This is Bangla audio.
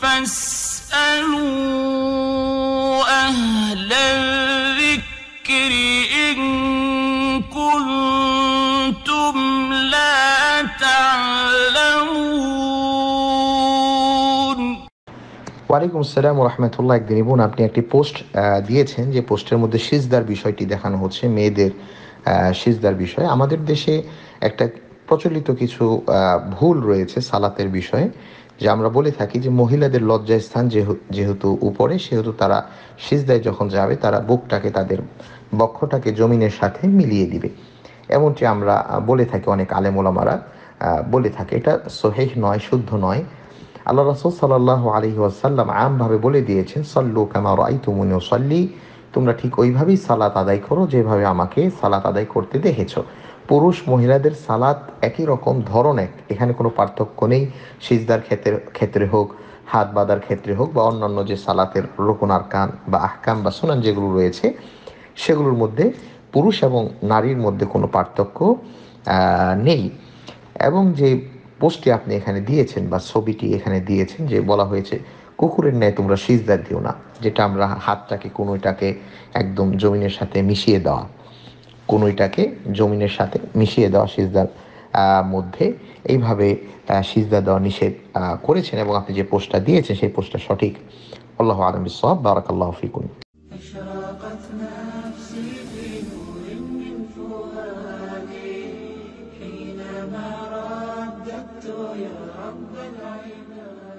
فاسألوا أهل الذكر إن كنتم لا تعلمون ওয়ালাইকুম আসসালাম রহমতুল্লাহ একদিন বোন আপনি একটি পোস্ট দিয়েছেন যে পোস্টের মধ্যে সিজদার বিষয়টি দেখানো হচ্ছে মেয়েদের সিজদার বিষয় আমাদের দেশে একটা প্রচলিত কিছু ভুল রয়েছে সালাতের বিষয়ে যে আমরা বলে থাকি যে মহিলাদের লজ্জায় স্থান যেহেতু উপরে সেহেতু তারা সিজদায় যখন যাবে তারা বুকটাকে তাদের বক্ষটাকে জমিনের সাথে মিলিয়ে দিবে এমনটি আমরা বলে থাকি অনেক আলেমোলামারা বলে থাকে এটা সোহেহ নয় শুদ্ধ নয় আল্লাহ রসুল সাল্লাহ আলহি আসাল্লাম আমভাবে বলে দিয়েছেন সল্লু কামার আই সল্লি তোমরা ঠিক ওইভাবেই সালাত আদায় করো যেভাবে আমাকে সালাত আদায় করতে দেখেছ পুরুষ মহিলাদের সালাত একই রকম ধরন এক এখানে কোনো পার্থক্য নেই সিজদার ক্ষেত্রে ক্ষেত্রে হোক হাত বাঁধার ক্ষেত্রে হোক বা অন্যান্য যে সালাতের রোকনার কান বা আহকাম বা সোনান যেগুলো রয়েছে সেগুলোর মধ্যে পুরুষ এবং নারীর মধ্যে কোনো পার্থক্য নেই এবং যে পোস্টটি আপনি এখানে দিয়েছেন বা ছবিটি এখানে দিয়েছেন যে বলা হয়েছে কুকুরের ন্যায় তোমরা সিজদা দিও না যেটা আমরা হাতটাকে কোনোটাকে একদম জমিনের সাথে মিশিয়ে দেওয়া কোনোটাকে জমিনের সাথে মিশিয়ে দেওয়া সিজদার মধ্যে এইভাবে সিজদা দেওয়া নিষেধ করেছেন এবং আপনি যে পোস্টটা দিয়েছেন সেই পোস্টটা সঠিক আল্লাহ আলম সব বারাক আল্লাহ ফিকুন يا رب